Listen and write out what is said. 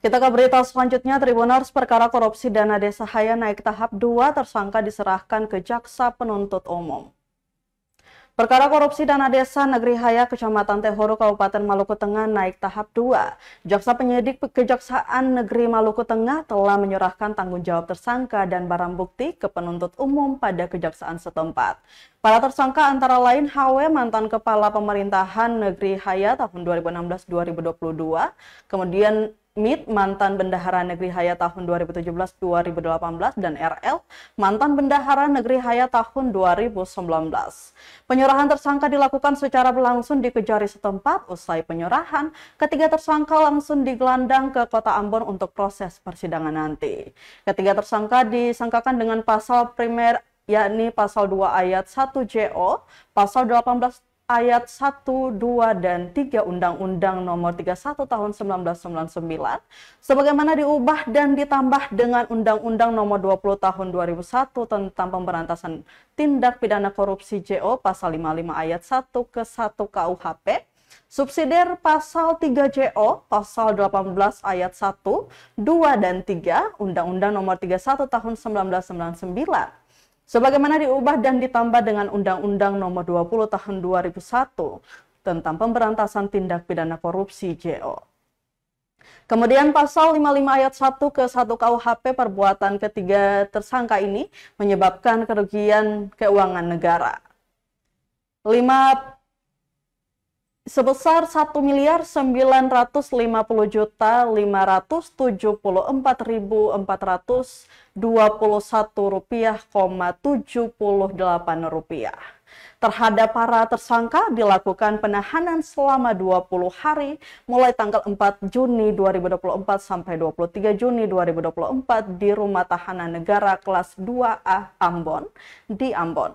Kita ke berita selanjutnya, Tribuners perkara korupsi dana desa Haya naik tahap 2 tersangka diserahkan ke Jaksa Penuntut Umum. Perkara korupsi dana desa Negeri Haya Kecamatan Tehoro Kabupaten Maluku Tengah naik tahap 2. Jaksa penyidik Kejaksaan Negeri Maluku Tengah telah menyerahkan tanggung jawab tersangka dan barang bukti ke penuntut umum pada kejaksaan setempat. Para tersangka antara lain HW mantan kepala pemerintahan Negeri Haya tahun 2016-2022, kemudian Mit mantan Bendahara Negeri Haya tahun 2017-2018, dan RL, mantan Bendahara Negeri Haya tahun 2019. Penyerahan tersangka dilakukan secara berlangsung di Kejari setempat. Usai penyerahan, ketiga tersangka langsung digelandang ke kota Ambon untuk proses persidangan nanti. Ketiga tersangka disangkakan dengan pasal primer yakni pasal 2 ayat 1 JO, pasal 18 ayat 1, 2, dan 3 Undang-Undang Nomor 31 Tahun 1999 sebagaimana diubah dan ditambah dengan Undang-Undang Nomor 20 Tahun 2001 tentang Pemberantasan Tindak Pidana Korupsi JO pasal 55 ayat 1 ke 1 KUHP Subsidiar pasal 3 JO, pasal 18 ayat 1, 2, dan 3 Undang-Undang nomor 31 tahun 1999 sebagaimana diubah dan ditambah dengan Undang-Undang Nomor 20 Tahun 2001 tentang Pemberantasan Tindak Pidana Korupsi (JO). Kemudian pasal 55 ayat 1 ke 1 KUHP perbuatan ketiga tersangka ini menyebabkan kerugian keuangan negara. 5 sebesar satu miliar sembilan ratus lima puluh juta lima ratus ratus tujuh puluh puluh empat empat ribu dua satu rupiah, tujuh puluh delapan rupiah. Terhadap para tersangka dilakukan penahanan selama 20 hari mulai tanggal 4 Juni 2024 sampai 23 Juni 2024 di Rumah Tahanan Negara kelas 2A Ambon di Ambon.